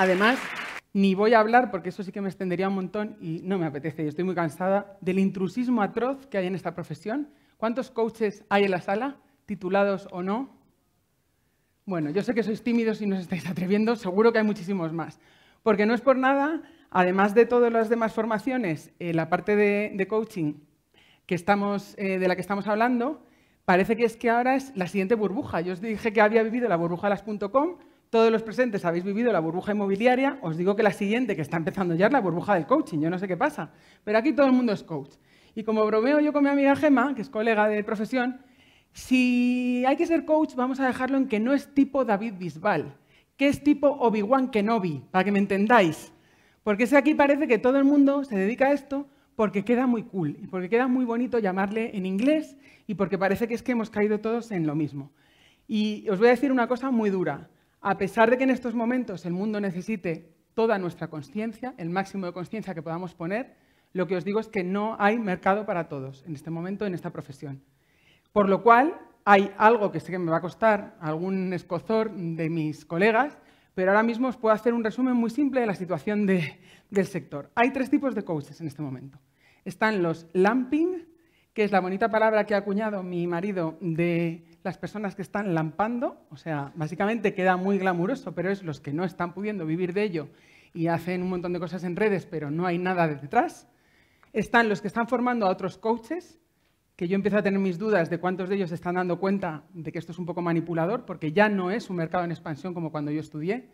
Además, ni voy a hablar, porque eso sí que me extendería un montón y no me apetece, y estoy muy cansada, del intrusismo atroz que hay en esta profesión. ¿Cuántos coaches hay en la sala, titulados o no? Bueno, yo sé que sois tímidos y no os estáis atreviendo, seguro que hay muchísimos más. Porque no es por nada, además de todas las demás formaciones, eh, la parte de, coaching que estamos, eh, de la que estamos hablando, parece que es que ahora es la siguiente burbuja. Yo os dije que había vivido la burbuja de las.com, todos los presentes habéis vivido la burbuja inmobiliaria, os digo que la siguiente que está empezando ya es la burbuja del coaching, yo no sé qué pasa, pero aquí todo el mundo es coach. Y como bromeo yo con mi amiga Gema, que es colega de profesión, si hay que ser coach, vamos a dejarlo en que no es tipo David Bisbal, que es tipo Obi-Wan Kenobi, para que me entendáis. Porque ese aquí parece que todo el mundo se dedica a esto porque queda muy cool, y porque queda muy bonito llamarle en inglés y porque parece que es que hemos caído todos en lo mismo. Y os voy a decir una cosa muy dura. A pesar de que en estos momentos el mundo necesite toda nuestra conciencia, el máximo de conciencia que podamos poner, lo que os digo es que no hay mercado para todos en este momento en esta profesión. Por lo cual, hay algo que sé que me va a costar algún escozor de mis colegas, pero ahora mismo os puedo hacer un resumen muy simple de la situación del sector. Hay tres tipos de coaches en este momento. Están los lamping, que es la bonita palabra que ha acuñado mi marido de las personas que están lampando, o sea, básicamente queda muy glamuroso, pero es los que no están pudiendo vivir de ello y hacen un montón de cosas en redes, pero no hay nada detrás. Están los que están formando a otros coaches, que yo empiezo a tener mis dudas de cuántos de ellos están dando cuenta de que esto es un poco manipulador, porque ya no es un mercado en expansión como cuando yo estudié.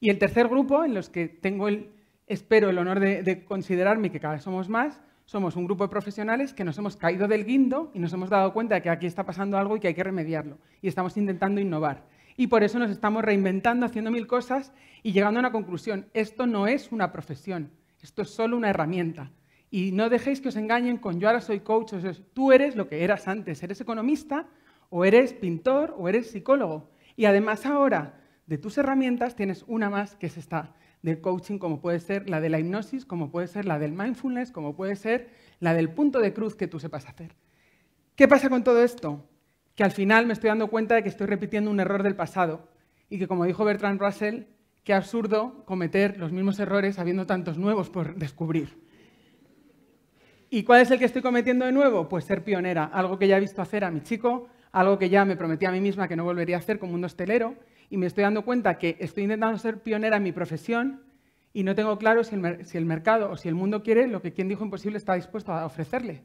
Y el tercer grupo, en los que tengo el, espero el honor de, de considerarme, que cada vez somos más, somos un grupo de profesionales que nos hemos caído del guindo y nos hemos dado cuenta de que aquí está pasando algo y que hay que remediarlo. Y estamos intentando innovar. Y por eso nos estamos reinventando, haciendo mil cosas y llegando a una conclusión. Esto no es una profesión, esto es solo una herramienta. Y no dejéis que os engañen con yo ahora soy coach, o tú eres lo que eras antes, eres economista o eres pintor o eres psicólogo. Y además ahora de tus herramientas tienes una más que es esta del coaching, como puede ser la de la hipnosis, como puede ser la del mindfulness, como puede ser la del punto de cruz que tú sepas hacer. ¿Qué pasa con todo esto? Que al final me estoy dando cuenta de que estoy repitiendo un error del pasado y que, como dijo Bertrand Russell, qué absurdo cometer los mismos errores habiendo tantos nuevos por descubrir. ¿Y cuál es el que estoy cometiendo de nuevo? Pues ser pionera, algo que ya he visto hacer a mi chico, algo que ya me prometí a mí misma que no volvería a hacer como un hostelero, y me estoy dando cuenta que estoy intentando ser pionera en mi profesión y no tengo claro si el, si el mercado o si el mundo quiere lo que quien dijo imposible está dispuesto a ofrecerle.